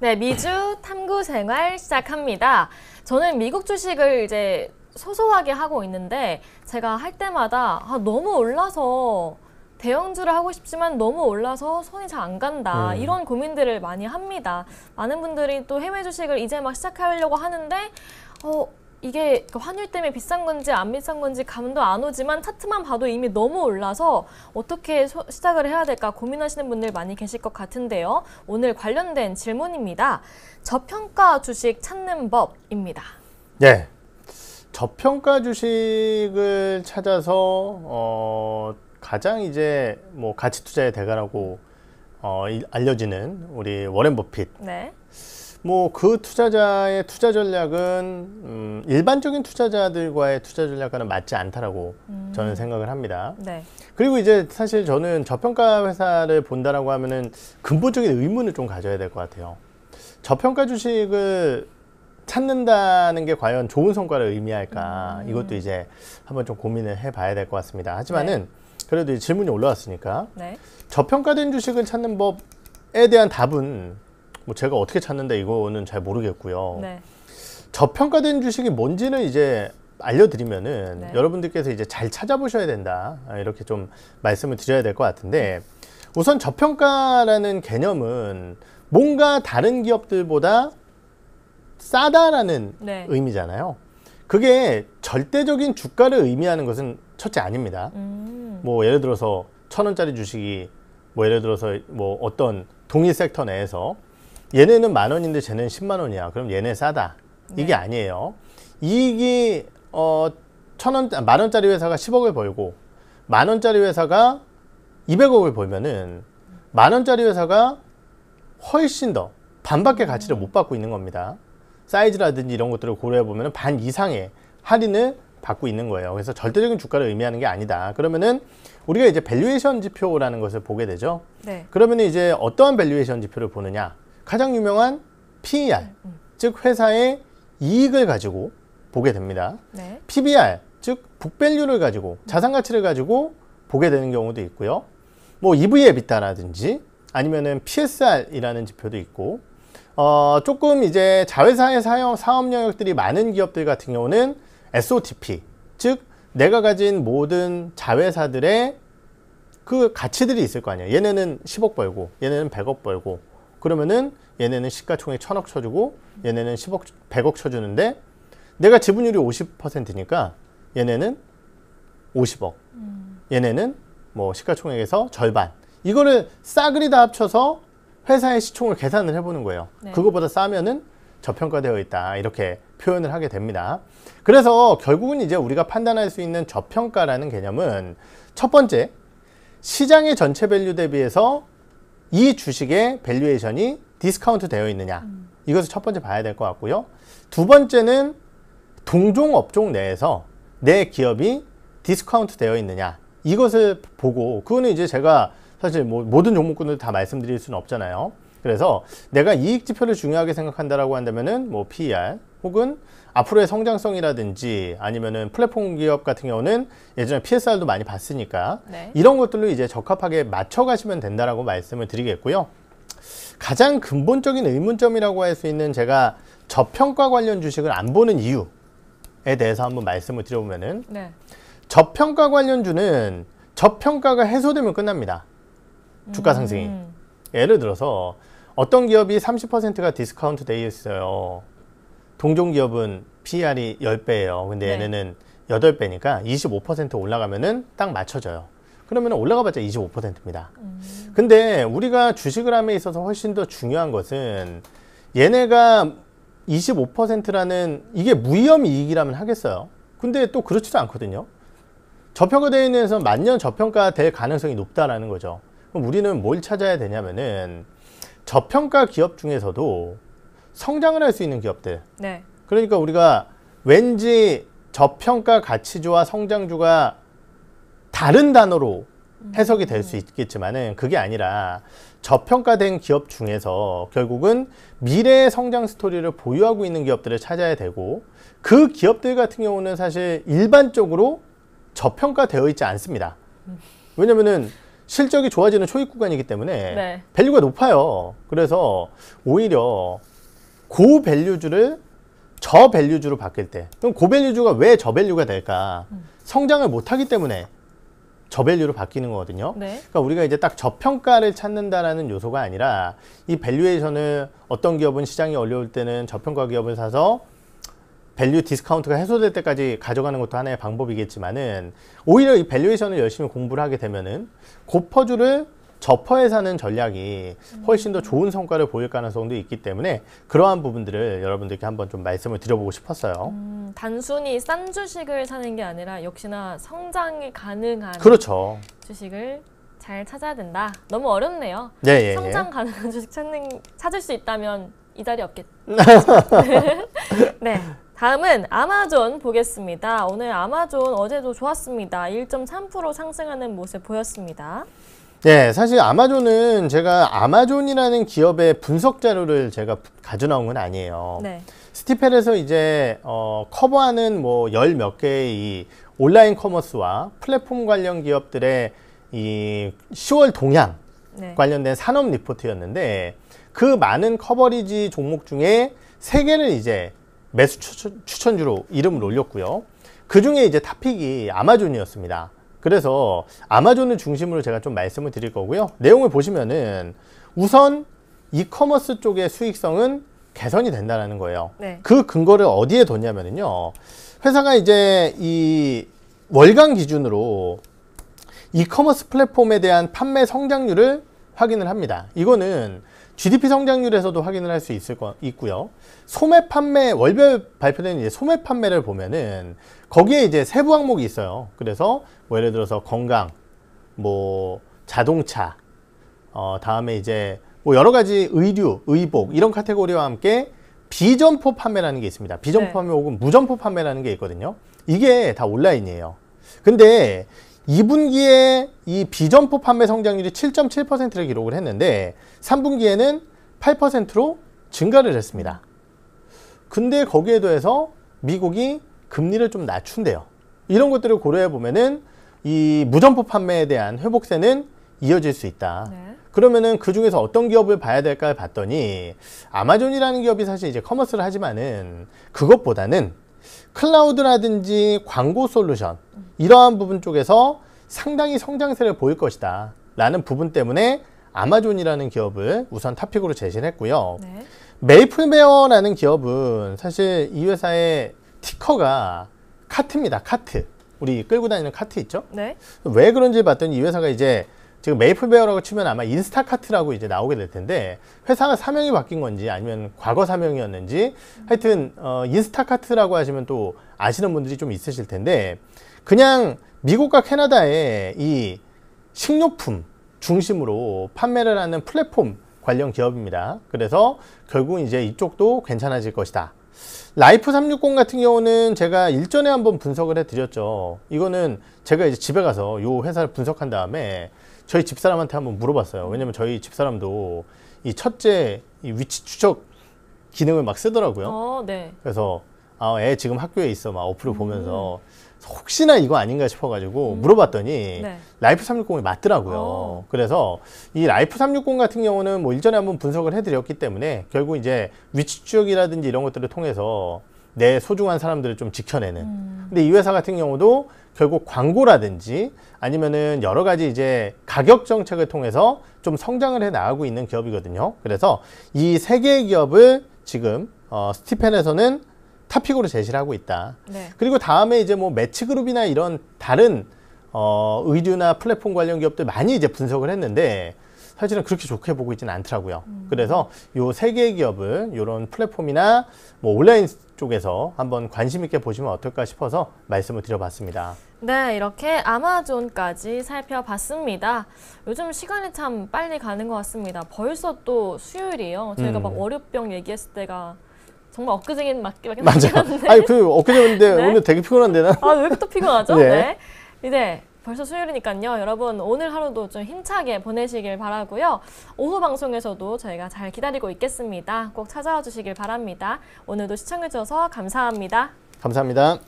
네, 미주 탐구 생활 시작합니다. 저는 미국 주식을 이제 소소하게 하고 있는데 제가 할 때마다 아, 너무 올라서 대형주를 하고 싶지만 너무 올라서 손이 잘 안 간다 음. 이런 고민들을 많이 합니다. 많은 분들이 또 해외 주식을 이제 막 시작하려고 하는데 어, 이게 그 환율 때문에 비싼 건지 안 비싼 건지 감도 안 오지만 차트만 봐도 이미 너무 올라서 어떻게 소, 시작을 해야 될까 고민하시는 분들 많이 계실 것 같은데요. 오늘 관련된 질문입니다. 저평가 주식 찾는 법입니다. 네. 저평가 주식을 찾아서 어, 가장 이제 뭐 가치 투자의 대가라고 어, 알려지는 우리 워렌 버핏. 네. 뭐그 투자자의 투자 전략은 음, 일반적인 투자자들과의 투자 전략과는 맞지 않다라고 음. 저는 생각을 합니다. 네. 그리고 이제 사실 저는 저평가 회사를 본다라고 하면은 근본적인 의문을 좀 가져야 될 것 같아요. 저평가 주식을 찾는다는 게 과연 좋은 성과를 의미할까 음. 이것도 이제 한번 좀 고민을 해봐야 될 것 같습니다. 하지만은 네. 그래도 질문이 올라왔으니까 네. 저평가된 주식을 찾는 법에 대한 답은 뭐 제가 어떻게 찾는데 이거는 잘 모르겠고요. 네. 저평가된 주식이 뭔지는 이제 알려드리면은 네. 여러분들께서 이제 잘 찾아보셔야 된다 아, 이렇게 좀 말씀을 드려야 될 것 같은데 우선 저평가라는 개념은 뭔가 다른 기업들보다 싸다라는 네. 의미잖아요. 그게 절대적인 주가를 의미하는 것은 첫째 아닙니다. 음. 뭐 예를 들어서 천 원짜리 주식이 뭐 예를 들어서 뭐 어떤 동일 섹터 내에서 얘네는 만 원인데 쟤는 10만 원이야. 그럼 얘네 싸다. 이게 네. 아니에요. 이익이 어, 천 원, 만 원짜리 회사가 10억을 벌고 만 원짜리 회사가 200억을 벌면은 만 원짜리 회사가 훨씬 더 반밖에 가치를 못 받고 있는 겁니다. 사이즈라든지 이런 것들을 고려해 보면 반 이상의 할인을 받고 있는 거예요. 그래서 절대적인 주가를 의미하는 게 아니다. 그러면은 우리가 이제 밸류에이션 지표라는 것을 보게 되죠. 네. 그러면 이제 어떠한 밸류에이션 지표를 보느냐? 가장 유명한 PER, 음, 음. 즉 회사의 이익을 가지고 보게 됩니다. 네. PBR, 즉 북밸류를 가지고 음. 자산 가치를 가지고 보게 되는 경우도 있고요. 뭐 EV 에비타라든지 아니면은 PSR이라는 지표도 있고 어, 조금 이제 자회사의 사용, 사업 영역들이 많은 기업들 같은 경우는 SOTP, 즉 내가 가진 모든 자회사들의 그 가치들이 있을 거 아니에요. 얘네는 10억 벌고, 얘네는 100억 벌고, 그러면은 얘네는 시가총액 1 0 0 0억 쳐주고 얘네는 10억, 100억 쳐주는데 내가 지분율이 50%니까 얘네는 50억. 얘네는 뭐 시가총액에서 절반. 이거를 싸그리 다 합쳐서 회사의 시총을 계산을 해보는 거예요. 네. 그거보다 싸면은 저평가되어 있다. 이렇게 표현을 하게 됩니다. 그래서 결국은 이제 우리가 판단할 수 있는 저평가라는 개념은 첫 번째, 시장의 전체 밸류 대비해서 이 주식의 밸류에이션이 디스카운트 되어 있느냐 음. 이것을 첫 번째 봐야 될 것 같고요. 두 번째는 동종 업종 내에서 내 기업이 디스카운트 되어 있느냐 이것을 보고 그거는 이제 제가 사실 뭐 모든 종목군을 다 말씀드릴 수는 없잖아요. 그래서 내가 이익 지표를 중요하게 생각한다라고 한다면은 뭐 PER 혹은 앞으로의 성장성이라든지 아니면은 플랫폼 기업 같은 경우는 예전에 PSR도 많이 봤으니까 네. 이런 것들로 이제 적합하게 맞춰 가시면 된다라고 말씀을 드리겠고요. 가장 근본적인 의문점이라고 할 수 있는 제가 저평가 관련 주식을 안 보는 이유에 대해서 한번 말씀을 드려보면은 네. 저평가 관련주는 저평가가 해소되면 끝납니다. 주가 상승이. 음. 예를 들어서 어떤 기업이 30%가 디스카운트 되어 있어요. 동종 기업은 p r 이 10배예요. 근데 네. 얘네는 네. 8배니까 25% 올라가면은 딱 맞춰져요. 그러면 올라가봤자 25%입니다. 음. 근데 우리가 주식을 함에 있어서 훨씬 더 중요한 것은 얘네가 25%라는 이게 무위험 이익이라면 하겠어요. 근데 또 그렇지도 않거든요. 저평가 대인에서 만년 저평가 될 가능성이 높다라는 거죠. 그럼 우리는 뭘 찾아야 되냐면은 저평가 기업 중에서도 성장을 할 수 있는 기업들. 네. 그러니까 우리가 왠지 저평가 가치주와 성장주가 다른 단어로 음. 해석이 될 수 있겠지만은 그게 아니라 저평가된 기업 중에서 결국은 미래의 성장 스토리를 보유하고 있는 기업들을 찾아야 되고 그 기업들 같은 경우는 사실 일반적으로 저평가되어 있지 않습니다. 음. 왜냐면은 실적이 좋아지는 초입 구간이기 때문에 네. 밸류가 높아요. 그래서 오히려 고밸류주를 저밸류주로 바뀔 때 그럼 고밸류주가 왜 저밸류가 될까? 음. 성장을 못하기 때문에 저밸류로 바뀌는 거거든요. 네. 그러니까 우리가 이제 딱 저평가를 찾는다라는 요소가 아니라 이 밸류에이션을 어떤 기업은 시장이 어려울 때는 저평가 기업을 사서 밸류 디스카운트가 해소될 때까지 가져가는 것도 하나의 방법이겠지만은 오히려 이 밸류에이션을 열심히 공부를 하게 되면은 고퍼주를 저퍼에 사는 전략이 훨씬 더 좋은 성과를 보일 가능성도 있기 때문에 그러한 부분들을 여러분들께 한번 좀 말씀을 드려보고 싶었어요. 음, 단순히 싼 주식을 사는 게 아니라 역시나 성장이 가능한 그렇죠. 주식을 잘 찾아야 된다. 너무 어렵네요. 예, 예, 예. 성장 가능한 주식 찾는 찾을 수 있다면 이 자리 없겠. 네. 다음은 아마존 보겠습니다. 오늘 아마존 어제도 좋았습니다. 1.3% 상승하는 모습 보였습니다. 네, 사실 아마존은 제가 아마존이라는 기업의 분석 자료를 제가 가져나온 건 아니에요. 네. 스티펠에서 이제 어, 커버하는 뭐 열 몇 개의 온라인 커머스와 플랫폼 관련 기업들의 이 10월 동향 네. 관련된 산업 리포트였는데 그 많은 커버리지 종목 중에 세 개를 이제 매수 추천, 추천 주로 이름을 올렸고요. 그 중에 이제 탑픽이 아마존이었습니다. 그래서 아마존을 중심으로 제가 좀 말씀을 드릴 거고요. 내용을 보시면은 우선 이커머스 쪽의 수익성은 개선이 된다는 거예요. 네. 그 근거를 어디에 뒀냐면요. 회사가 이제 이 월간 기준으로 이커머스 플랫폼에 대한 판매 성장률을 확인을 합니다. 이거는 GDP 성장률에서도 확인을 할 수 있을 거 있고요. 소매 판매 월별 발표된 이제 소매 판매를 보면은 거기에 이제 세부 항목이 있어요. 그래서 뭐 예를 들어서 건강, 뭐 자동차, 어 다음에 이제 뭐 여러 가지 의류, 의복 이런 카테고리와 함께 비점포 판매라는 게 있습니다. 비점포 네. 판매 혹은 무점포 판매라는 게 있거든요. 이게 다 온라인이에요. 근데 2분기에 이 비점포 판매 성장률이 7.7%를 기록을 했는데 3분기에는 8%로 증가를 했습니다. 근데 거기에 더해서 미국이 금리를 좀 낮춘대요. 이런 것들을 고려해 보면은 이 무점포 판매에 대한 회복세는 이어질 수 있다. 네. 그러면은 그 중에서 어떤 기업을 봐야 될까 봤더니 아마존이라는 기업이 사실 이제 커머스를 하지만은 그것보다는 클라우드라든지 광고 솔루션 이러한 부분 쪽에서 상당히 성장세를 보일 것이다 라는 부분 때문에 아마존이라는 기업을 우선 탑픽으로 제시했고요 네. 메이플베어라는 기업은 사실 이 회사의 티커가 카트입니다 카트 우리 끌고 다니는 카트 있죠 네. 왜 그런지 봤더니 이 회사가 이제 지금 메이플베어라고 치면 아마 인스타카트라고 이제 나오게 될 텐데 회사가 사명이 바뀐 건지 아니면 과거 사명이었는지 하여튼 어, 인스타카트라고 하시면 또 아시는 분들이 좀 있으실 텐데 그냥 미국과 캐나다의 이 식료품 중심으로 판매를 하는 플랫폼 관련 기업입니다. 그래서 결국 이제 이쪽도 괜찮아질 것이다. 라이프 360 같은 경우는 제가 일전에 한번 분석을 해드렸죠. 이거는 제가 이제 집에 가서 이 회사를 분석한 다음에 저희 집사람한테 한번 물어봤어요. 왜냐면 저희 집사람도 이 첫째 이 위치 추적 기능을 막 쓰더라고요. 어, 네. 그래서 아, 애 지금 학교에 있어 막 어플을 음. 보면서 혹시나 이거 아닌가 싶어가지고 음. 물어봤더니 네. 라이프 360이 맞더라고요. 오. 어. 그래서 이 라이프 360 같은 경우는 뭐 일전에 한번 분석을 해드렸기 때문에 결국 이제 위치 추적이라든지 이런 것들을 통해서 내 소중한 사람들을 좀 지켜내는. 음. 근데 이 회사 같은 경우도 결국 광고라든지 아니면은 여러 가지 이제 가격 정책을 통해서 좀 성장을 해 나가고 있는 기업이거든요. 그래서 이 세 개의 기업을 지금 어, 스티펜에서는 탑픽으로 제시를 하고 있다. 네. 그리고 다음에 이제 뭐 매치그룹이나 이런 다른 어, 의류나 플랫폼 관련 기업들 많이 이제 분석을 했는데 사실은 그렇게 좋게 보고 있지는 않더라고요. 음. 그래서 요 세 개의 기업을 요런 플랫폼이나 뭐 온라인 쪽에서 한번 관심 있게 보시면 어떨까 싶어서 말씀을 드려봤습니다. 네, 이렇게 아마존까지 살펴봤습니다. 요즘 시간이 참 빨리 가는 것 같습니다. 벌써 또 수요일이에요. 저희가 음. 막 월요병 얘기했을 때가 정말 엊그제인 맞게 맞긴 맞아요. 아니 그엊그제였데 네. 오늘 되게 피곤한데 나. 아왜 또 피곤하죠? 네. 네. 이제 벌써 수요일이니까요. 여러분 오늘 하루도 좀 힘차게 보내시길 바라고요. 오후 방송에서도 저희가 잘 기다리고 있겠습니다. 꼭 찾아와 주시길 바랍니다. 오늘도 시청해주셔서 감사합니다. 감사합니다.